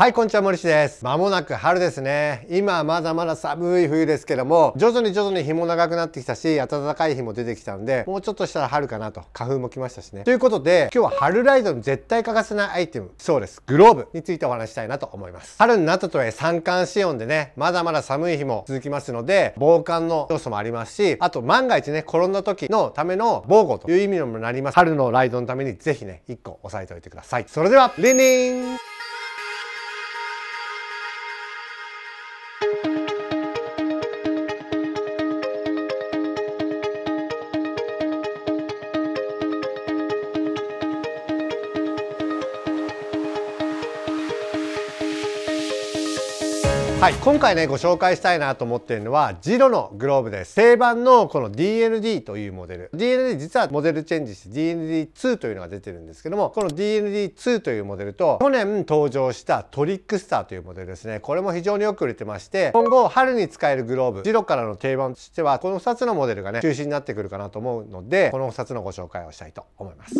はい、こんにちは、森氏です。まもなく春ですね。今まだまだ寒い冬ですけども、徐々に徐々に日も長くなってきたし、暖かい日も出てきたんで、もうちょっとしたら春かなと。花粉も来ましたしね。ということで、今日は春ライドに絶対欠かせないアイテム、そうです。グローブについてお話したいなと思います。春になったとはいえ、三寒四温でね、まだまだ寒い日も続きますので、防寒の要素もありますし、あと万が一ね、転んだ時のための防護という意味にもなります。春のライドのためにぜひね、1個押さえておいてください。それでは、リンリンはい、今回ねご紹介したいなと思っているのはジロのグローブです定番のこの DND というモデル DND 実はモデルチェンジして DND2 というのが出てるんですけどもこの DND2 というモデルと去年登場したトリックスターというモデルですねこれも非常によく売れてまして今後春に使えるグローブジロからの定番としてはこの2つのモデルがね中心になってくるかなと思うのでこの2つのご紹介をしたいと思います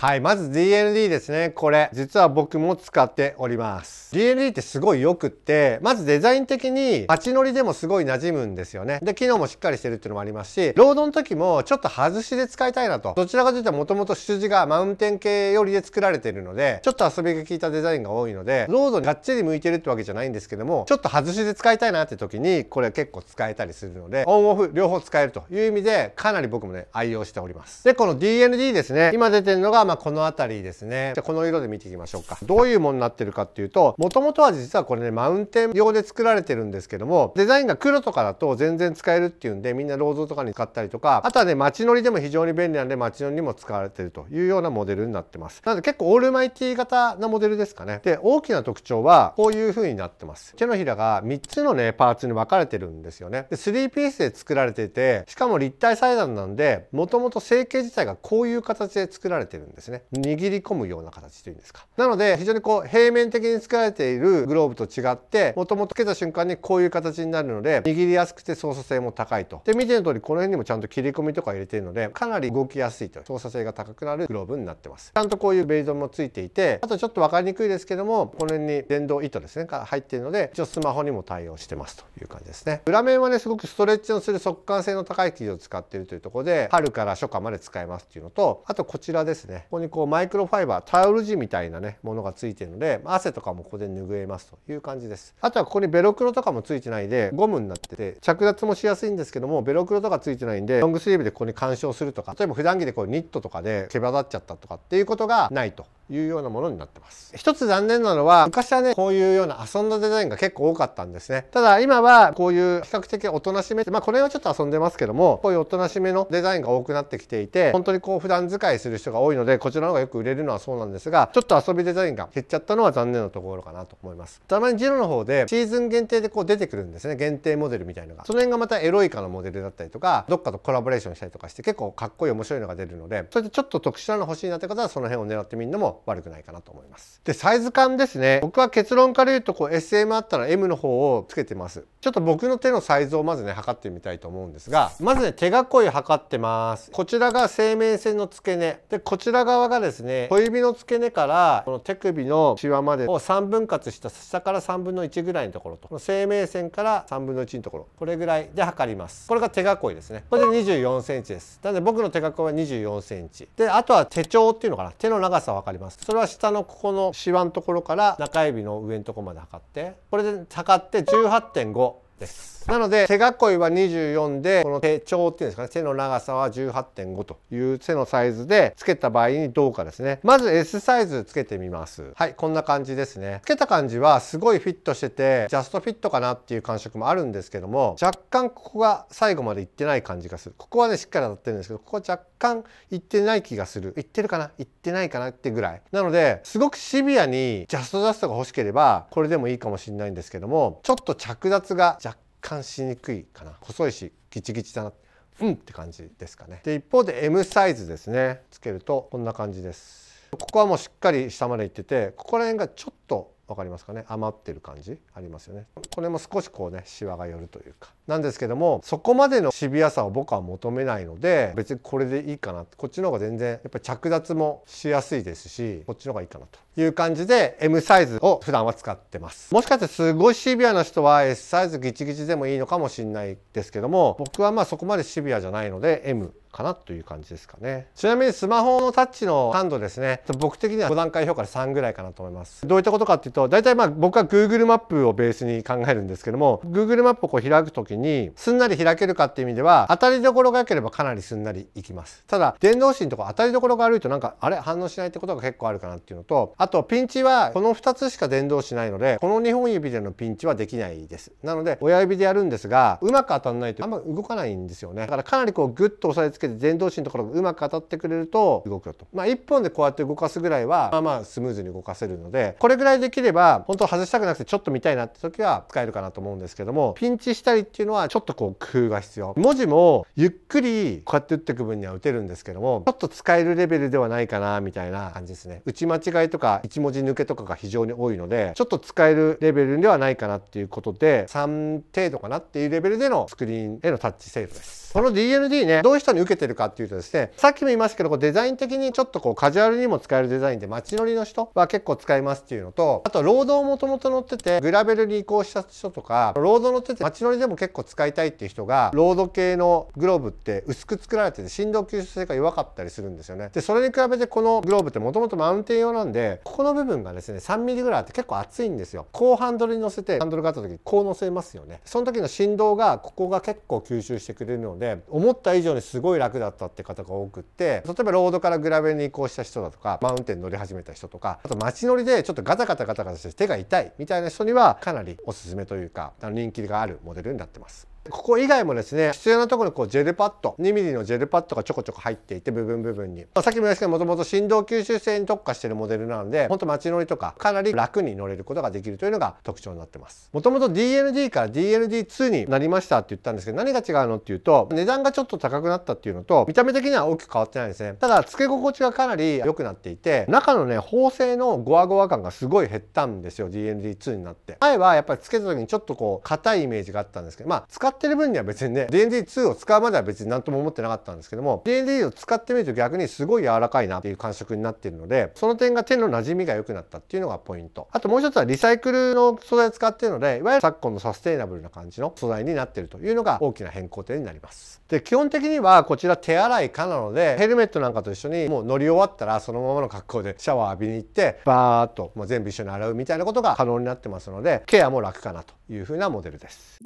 はい、まず DND ですね。これ、実は僕も使っております。DND ってすごい良くって、まずデザイン的に、鉢乗りでもすごい馴染むんですよね。で、機能もしっかりしてるっていうのもありますし、ロードの時もちょっと外しで使いたいなと。どちらかというともともと羊がマウンテン系寄りで作られてるので、ちょっと遊びが効いたデザインが多いので、ロードにがっちり向いてるってわけじゃないんですけども、ちょっと外しで使いたいなって時に、これ結構使えたりするので、オンオフ両方使えるという意味で、かなり僕もね、愛用しております。で、この DND ですね。今出てるのが、まあこの辺りですねじゃこの色で見ていきましょうかどういうものになってるかっていうともともとは実はこれねマウンテン用で作られてるんですけどもデザインが黒とかだと全然使えるっていうんでみんなロー像とかに使ったりとかあとはね街乗りでも非常に便利なんで街乗りにも使われてるというようなモデルになってますなので結構オールマイティ型なモデルですかねで大きな特徴はこういう風になってます手のひらが3つのねパーツに分かれてるんですよねで3ピースで作られててしかも立体裁断なんでもともと成形自体がこういう形で作られてるんですですね握り込むような形というんですかなので非常にこう平面的に作られているグローブと違ってもともとつけた瞬間にこういう形になるので握りやすくて操作性も高いとで見ての通りこの辺にもちゃんと切り込みとか入れているのでかなり動きやすいと操作性が高くなるグローブになってますちゃんとこういうベルトもついていてあとちょっと分かりにくいですけどもこの辺に電動糸ですねが入っているので一応スマホにも対応してますという感じですね裏面はねすごくストレッチのする速乾性の高い生地を使っているというところで春から初夏まで使えますっていうのとあとこちらですねここにこうマイクロファイバータオル地みたいなねものがついてるので汗とかもここで拭えますという感じですあとはここにベロクロとかもついてないでゴムになってて着脱もしやすいんですけどもベロクロとかついてないんでロングスリーブでここに干渉するとか例えば普段着でこうニットとかで毛羽立っちゃったとかっていうことがないというようなものになってます一つ残念なのは昔はねこういうような遊んだデザインが結構多かったんですねただ今はこういう比較的おとなしめまあこれはちょっと遊んでますけどもこういうおとなしめのデザインが多くなってきていて本当にこう普段使いする人が多いのでこちらの方がよく売れるのはそうなんですがちょっと遊びデザインが減っちゃったのは残念なところかなと思いますたまにジロの方でシーズン限定でこう出てくるんですね限定モデルみたいのがその辺がまたエロイカのモデルだったりとかどっかとコラボレーションしたりとかして結構かっこいい面白いのが出るのでそれでちょっと特殊なの欲しいなって方はその辺を狙ってみるのも悪くないかなと思いますでサイズ感ですね僕は結論から言うとこう SM あったら M の方をつけてますちょっと僕の手のサイズをまずね測ってみたいと思うんですがまずね手が濃い測ってますこちらが生命線の付け根でこちら側がですね小指の付け根からこの手首のシワまでを3分割した下から3分の1ぐらいのところとこの生命線から3分の1のところこれぐらいで測りますこれが手囲いですねこれで2 4センチですなので僕の手囲いは2 4センチであとは手帳っていうのかな手の長さを測りますそれは下のここのシワのところから中指の上のところまで測ってこれで測って18.5ですなので手囲いは24でこの手長っていうんですかね手の長さは18.5という手のサイズでつけた場合にどうかですねまず S サイズつけてみますはいこんな感じですねつけた感じはすごいフィットしててジャストフィットかなっていう感触もあるんですけども若干ここが最後までいってない感じがするここはねしっかり当たってるんですけどここは若干行ってない気がする行ってるかな行ってないかなってぐらいなのですごくシビアにジャストジャストが欲しければこれでもいいかもしれないんですけどもちょっと着脱が若干しにくいかな細いしギチギチだなうんって感じですかねで一方で M サイズですねつけるとこんな感じですここはもうしっかり下まで行っててここら辺がちょっと分かりますかね余ってる感じありますよねこれも少しこうねシワが寄るというかなんですけどもそこまでのシビアさを僕は求めないので別にこれでいいかなこっちの方が全然やっぱり着脱もしやすいですしこっちの方がいいかなという感じで M サイズを普段は使ってますもしかしてすごいシビアな人は S サイズギチギチでもいいのかもしれないですけども僕はまあそこまでシビアじゃないので M かなという感じですかねちなみにスマホのタッチの感度ですね僕的には5段階評価で3ぐらいかなと思いますどういったことかっていうと大体まあ僕は Google マップをベースに考えるんですけども Google マップをこう開く時にすんなり開けるかっていう意味では当たりどころが良ければかなりすんなりいきますただ電動芯とか当たりどころが悪いとなんかあれ反応しないってことが結構あるかなっていうのとあとピンチはこの2つしか電動しないのでこの2本指でのピンチはできないですなので親指でやるんですがうまく当たんないとあんま動かないんですよねだからかなりこうグッと押さえつつけて前動詞のところがうまく当たってくれると動くよと。まあ1本でこうやって動かすぐらいはまあまあスムーズに動かせるのでこれぐらいできれば本当外したくなくてちょっと見たいなって時は使えるかなと思うんですけどもピンチしたりっていうのはちょっとこう工夫が必要。文字もゆっくりこうやって打っていく分には打てるんですけどもちょっと使えるレベルではないかなみたいな感じですね。打ち間違いとか1文字抜けとかが非常に多いのでちょっと使えるレベルではないかなっていうことで3程度かなっていうレベルでのスクリーンへのタッチセーブです。。この DND ね、どういう人に受けてるかっていうとですね、さっきも言いましたけど、デザイン的にちょっとこうカジュアルにも使えるデザインで街乗りの人は結構使いますっていうのと、あとロードをもともと乗ってて、グラベルに移行した人とか、ロード乗ってて街乗りでも結構使いたいっていう人が、ロード系のグローブって薄く作られてて振動吸収性が弱かったりするんですよね。で、それに比べてこのグローブってもともとマウンテン用なんで、ここの部分がですね、3 m m ぐらいあって結構厚いんですよ。こうハンドルに乗せて、ハンドルがあった時にこう乗せますよね。その時の振動が、ここが結構吸収してくれるので思った以上にすごい楽だったって方が多くって例えばロードからグラベルに移行した人だとかマウンテン乗り始めた人とかあと街乗りでちょっとガタガタガタガタして手が痛いみたいな人にはかなりおすすめというか人気があるモデルになってます。ここ以外もですね必要なところにこうジェルパッド 2mm のジェルパッドがちょこちょこ入っていて部分部分に、まあ、さっきも言いましたけどもともと振動吸収性に特化してるモデルなのでほんと街乗りとかかなり楽に乗れることができるというのが特徴になってますもともと DND から DND2 になりましたって言ったんですけど何が違うのっていうと値段がちょっと高くなったっていうのと見た目的には大きく変わってないですねただ付け心地がかなり良くなっていて中のね縫製のゴワゴワ感がすごい減ったんですよ DND2 になって前はやっぱり付けた時にちょっとこう硬いイメージがあったんですけどまあ使ってる分には別にね DND2 を使うまでは別に何とも思ってなかったんですけども DND を使ってみると逆にすごい柔らかいなっていう感触になってるのでその点が手の馴染みが良くなったっていうのがポイントあともう一つはリサイクルの素材を使ってるのでいわゆる昨今のサステイナブルな感じの素材になってるというのが大きな変更点になりますで基本的にはこちら手洗いかなのでヘルメットなんかと一緒にもう乗り終わったらそのままの格好でシャワー浴びに行ってバーッともう全部一緒に洗うみたいなことが可能になってますのでケアも楽かなというふうなモデルです。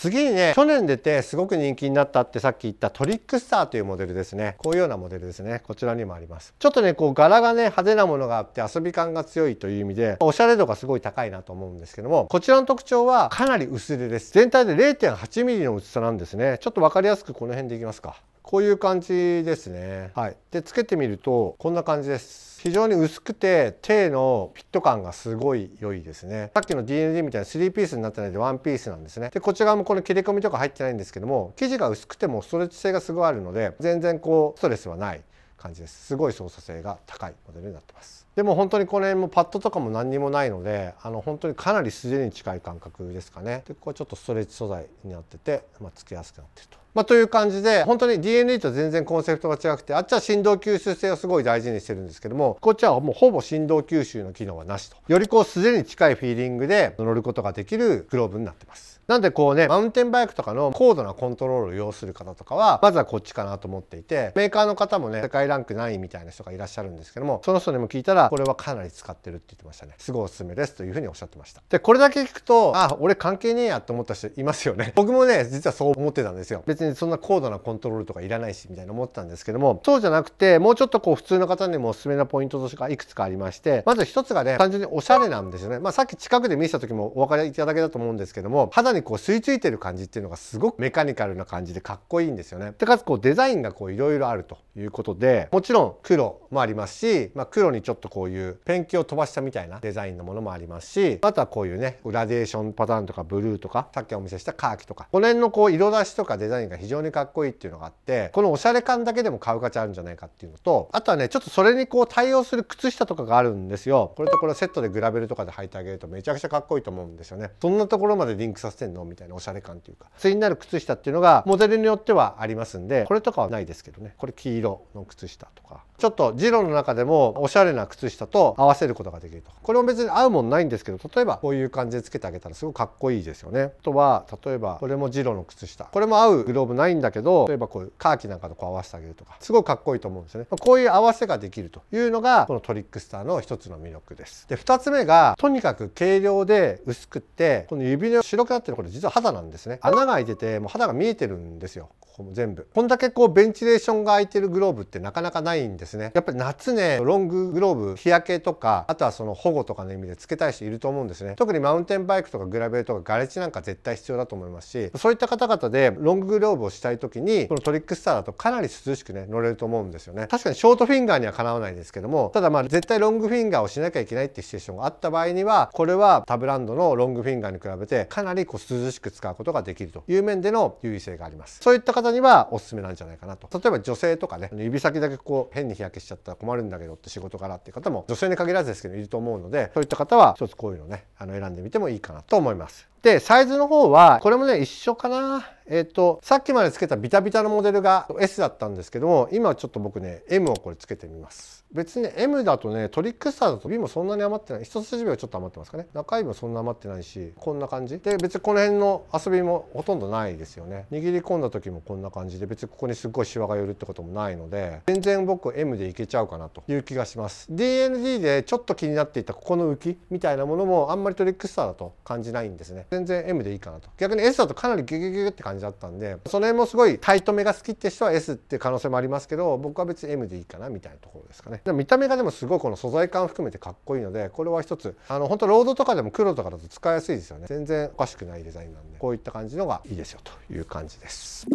次にね去年出てすごく人気になったってさっき言ったトリックスターというモデルですねこういうようなモデルですねこちらにもありますちょっとねこう柄がね派手なものがあって遊び感が強いという意味でおしゃれ度がすごい高いなと思うんですけどもこちらの特徴はかなり薄手です全体で 0.8mm の薄さなんですねちょっと分かりやすくこの辺でいきますかこういう感じですねはいでつけてみるとこんな感じです非常に薄くて手のフィット感がすごい良いですねさっきの DND みたいな3ピースになってないでンピースなんですねでこちらもこの切れ込みとか入ってないんですけども生地が薄くてもストレッチ性がすごいあるので全然こうストレスはない感じですすごい操作性が高いモデルになってますでも本当にこの辺もパッドとかも何にもないのであの本当にかなり素手に近い感覚ですかねでこれちょっとストレッチ素材になってて、まあ、つけやすくなってるとまあ、という感じで本当に DNA と全然コンセプトが違くてあっちは振動吸収性をすごい大事にしてるんですけどもこっちはもうほぼ振動吸収の機能はなしとよりこう素手に近いフィーリングで乗ることができるグローブになってますなんでこうねマウンテンバイクとかの高度なコントロールを要する方とかはまずはこっちかなと思っていてメーカーの方もね世界ランクな位みたいな人がいらっしゃるんですけどもその人にも聞いたらこれはかなり使ってるって言ってましたねすごいおすすめですというふうにおっしゃってましたでこれだけ聞くとあ俺関係ねえやと思った人いますよね僕もね実はそう思ってたんですよ別にそんな高度なコントロールとかいらないしみたいな思ってたんですけどもそうじゃなくてもうちょっとこう普通の方にもおすすめなポイントとしていくつかありましてまず一つがね単純におしゃれなんですよね、まあ、さっき近くで見せた時もお分かりいただけたと思うんですけども肌にこう吸い付いてる感じっていうのがすごくメカニカルな感じでかっこいいんですよね。でかつこうデザインがこういろいろあるということでもちろん黒もありますし、まあ、黒にちょっとこういうペンキを飛ばしたみたいなデザインのものもありますしあとはこういうねグラデーションパターンとかブルーとかさっきお見せしたカーキとかこの辺のこう色出しとかデザインが非常にかっこいいっていうのがあってこのおしゃれ感だけでも買う価値あるんじゃないかっていうのとあとはねちょっとそれにこう対応する靴下とかがあるんですよこれとこれセットでグラベルとかで履いてあげるとめちゃくちゃかっこいいと思うんですよねそんなところまでリンクさせてんのみたいなおしゃれ感というか対になる靴下っていうのがモデルによってはありますんでこれとかはないですけどねこれ黄色の靴下とかちょっとジロの中でもおしゃれな靴下と合わせることができるとこれも別に合うもんないんですけど例えばこういう感じでつけてあげたらすごくかっこいいですよねあとは例えばこれもジロの靴下これも合う道具ないんだけど例えばこういうカーキなんかとこう合わせてあげるとかすごいかっこいいと思うんですよねこういう合わせができるというのがこのトリックスターの一つの魅力ですで2つ目がとにかく軽量で薄くってこの指の白くなってるこれ実は肌なんですね穴が開いててもう肌が見えてるんですよここも全部こんだけこうベンチレーションが空いてるグローブってなかなかないんですねやっぱり夏ねロンググローブ日焼けとかあとはその保護とかの意味でつけたい人いると思うんですね特にマウンテンバイクとかグラベルとかガレッジなんか絶対必要だと思いますしそういった方々でロンググローブ勝負をしたい時にこのトリックスターだとかなり涼しくね乗れると思うんですよね確かにショートフィンガーにはかなわないですけどもただまあ絶対ロングフィンガーをしなきゃいけないってシチュエーションがあった場合にはこれはタブランドのロングフィンガーに比べてかなりこう涼しく使うことができるという面での優位性がありますそういった方にはおすすめなんじゃないかなと例えば女性とかね指先だけこう変に日焼けしちゃったら困るんだけどって仕事柄っていう方も女性に限らずですけどいると思うのでそういった方は一つこういうのねあの選んでみてもいいかなと思いますで、サイズの方は、これもね、一緒かな。えっ、ー、と、さっきまでつけたビタビタのモデルが S だったんですけども、今ちょっと僕ね、M をこれつけてみます。別に M だとねトリックスターだと B もそんなに余ってない一筋目はちょっと余ってますかね中指もそんな余ってないしこんな感じで別にこの辺の遊びもほとんどないですよね握り込んだ時もこんな感じで別にここにすっごいシワが寄るってこともないので全然僕 M でいけちゃうかなという気がします DND でちょっと気になっていたここの浮きみたいなものもあんまりトリックスターだと感じないんですね全然 M でいいかなと逆に S だとかなりギュギュギュって感じだったんでその辺もすごいタイトめが好きって人は S って可能性もありますけど僕は別に M でいいかなみたいなところですかねねでも見た目がでもすごいこの素材感含めてかっこいいのでこれは一つあの本当ロードとかでも黒とかだと使いやすいですよね全然おかしくないデザインなんでこういった感じのがいいですよという感じです。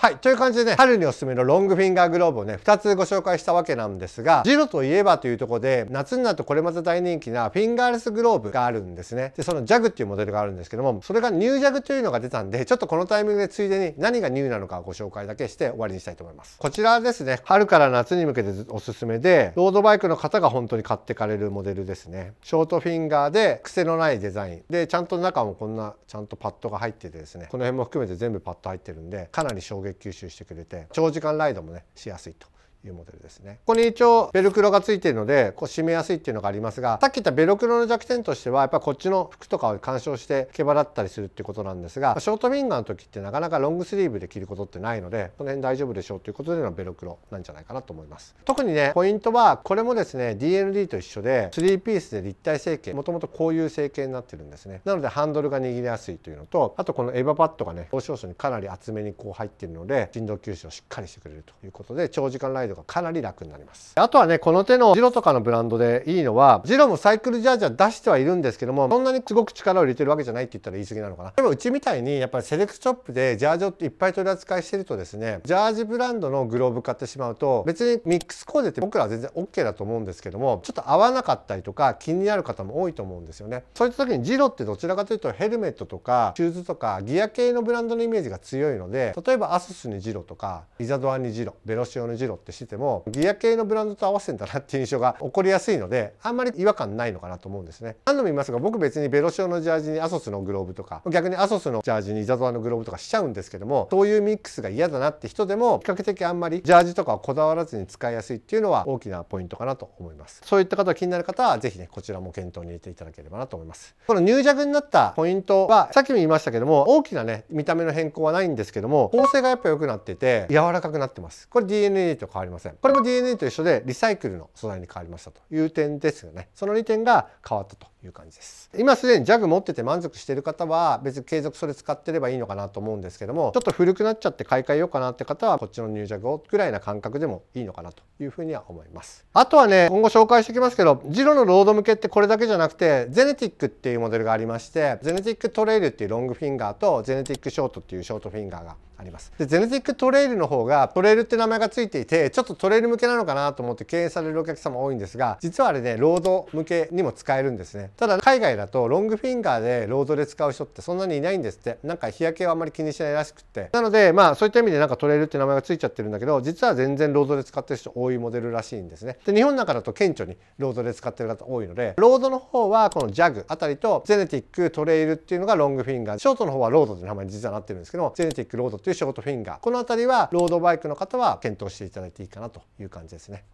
はい。という感じでね、春におすすめのロングフィンガーグローブをね、2つご紹介したわけなんですが、ジロといえばというとこで、夏になるとこれまた大人気なフィンガーレスグローブがあるんですね。で、そのジャグっていうモデルがあるんですけども、それがニュージャグというのが出たんで、ちょっとこのタイミングでついでに何がニューなのかご紹介だけして終わりにしたいと思います。こちらですね、春から夏に向けておすすめで、ロードバイクの方が本当に買ってかれるモデルですね。ショートフィンガーで癖のないデザイン。で、ちゃんと中もこんなちゃんとパッドが入っててですね、この辺も含めて全部パッド入ってるんで、かなり衝撃撃吸収してくれて長時間ライドもねしやすいというモデルですねここに一応ベルクロがついているのでこう締めやすいっていうのがありますがさっき言ったベルクロの弱点としてはやっぱこっちの服とかを干渉して毛羽だったりするっていうことなんですがショートミィンガーの時ってなかなかロングスリーブで着ることってないのでこの辺大丈夫でしょうということでのベルクロなんじゃないかなと思います特にねポイントはこれもですね DND と一緒で3ピースで立体成形もともとこういう成形になってるんですねなのでハンドルが握りやすいというのとあとこのエヴァパッドがね保証層にかなり厚めにこう入ってるので振動吸収をしっかりしてくれるということで長時間ライドかなり楽になりますあとはねこの手のジロとかのブランドでいいのはジロもサイクルジャージャー出してはいるんですけどもそんなにすごく力を入れてるわけじゃないって言ったら言い過ぎなのかなでもうちみたいにやっぱりセレクトショップでジャージをいっぱい取り扱いしてるとですねジャージブランドのグローブ買ってしまうと別にミックスコーデって僕らは全然 OK だと思うんですけどもちょっと合わなかったりとか気になる方も多いと思うんですよねそういった時にジロってどちらかというとヘルメットとかシューズとかギア系のブランドのイメージが強いので例えばアススにジロとかイザドアにジロベロシオのジロってしててもギア系のブランドと合わせんだなっていう印象が起こりやすいのであんまり違和感ないのかなと思うんですね何度も言いますが僕別にベロショのジャージにアソスのグローブとか逆にアソスのジャージにイザゾワのグローブとかしちゃうんですけどもそういうミックスが嫌だなって人でも比較的あんまりジャージとかはこだわらずに使いやすいっていうのは大きなポイントかなと思いますそういった方気になる方は是非ねこちらも検討に入れていただければなと思いますこの入弱になったポイントはさっきも言いましたけども大きなね見た目の変更はないんですけども縫製がやっぱ良くなってて柔らかくなってますこれ DNA と変わりませんこれも DNA と一緒でリサイクルの素材に変わりましたという点ですよねその2点が変わったという感じです今すでに JAG 持ってて満足している方は別に継続それ使ってればいいのかなと思うんですけどもちょっと古くなっちゃって買い替えようかなって方はこっちのニュージャグをぐらいな感覚でもいいのかなというふうには思いますあとはね今後紹介してきますけどジロのロード向けってこれだけじゃなくてゼネティックっていうモデルがありましてゼネティックトレイルっていうロングフィンガーとゼネティックショートっていうショートフィンガーがありますでゼネティックトレイルの方がトレイルって名前が付いていてちょっとトレイル向けなのかなと思って敬遠されるお客様多いんですが実はあれねロード向けにも使えるんですねただ海外だとロングフィンガーでロードで使う人ってそんなにいないんですってなんか日焼けはあんまり気にしないらしくってなのでまあそういった意味でなんかトレイルって名前が付いちゃってるんだけど実は全然ロードで使ってる人多いモデルらしいんですねで日本の中だと顕著にロードで使ってる方多いのでロードの方はこのジャグあたりとゼネティックトレイルっていうのがロングフィンガーショートの方はロードって名前に実はなってるんですけどゼネティックロードってというショートフィンガーこの辺りはロードバイクの方は検討していただいていいかなという感じですね。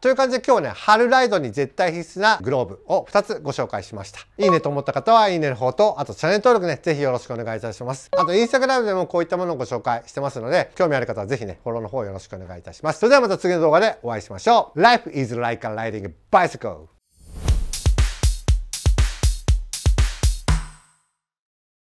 という感じで今日ね、春ライドに絶対必須なグローブを2つご紹介しました。いいねと思った方はいいねの方と、あとチャンネル登録ね、ぜひよろしくお願いいたします。あとインスタグラムでもこういったものをご紹介してますので、興味ある方はぜひね、フォローの方よろしくお願いいたします。それではまた次の動画でお会いしましょう。Life is like a riding bicycle.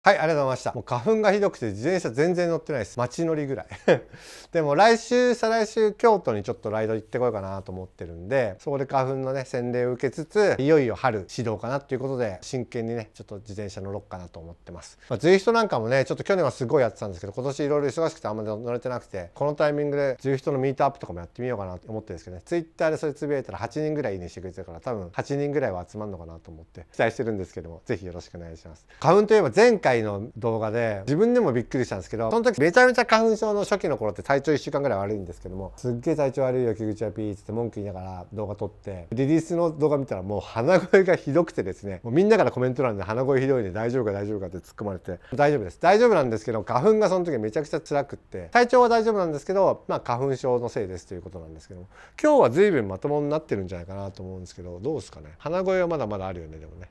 はい、ありがとうございました。もう花粉がひどくて自転車全然乗ってないです。街乗りぐらい。でも来週、再来週、京都にちょっとライド行ってこようかなと思ってるんで、そこで花粉のね、洗礼を受けつつ、いよいよ春始動かなっていうことで、真剣にね、ちょっと自転車乗ろうかなと思ってます。まあ、ズイフトなんかもね、ちょっと去年はすごいやってたんですけど、今年いろいろ忙しくてあんまり乗れてなくて、このタイミングでズイフトのミートアップとかもやってみようかなと思ってるんですけどね、ツイッターでそれつぶやいたら8人ぐらいいいねしてくれてるから、多分8人ぐらいは集まるのかなと思って、期待してるんですけども、ぜひよろしくお願いします。花粉といえば前回回の動画で自分でもびっくりしたんですけどその時めちゃめちゃ花粉症の初期の頃って体調1週間ぐらい悪いんですけどもすっげえ体調悪いよ木口はピーっって文句言いながら動画撮ってリリースの動画見たらもう鼻声がひどくてですねもうみんなからコメント欄で鼻声ひどいんで大丈夫か大丈夫かって突っ込まれて大丈夫です大丈夫なんですけど花粉がその時めちゃくちゃ辛くって体調は大丈夫なんですけどまあ花粉症のせいですということなんですけども今日は随分まともになってるんじゃないかなと思うんですけどどうですかね鼻声はまだまだあるよねでもね。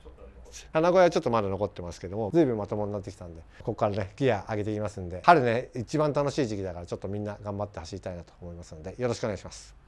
花小屋はちょっとまだ残ってますけども随分まともになってきたんでここからねギア上げていきますんで春ね一番楽しい時期だからちょっとみんな頑張って走りたいなと思いますのでよろしくお願いします。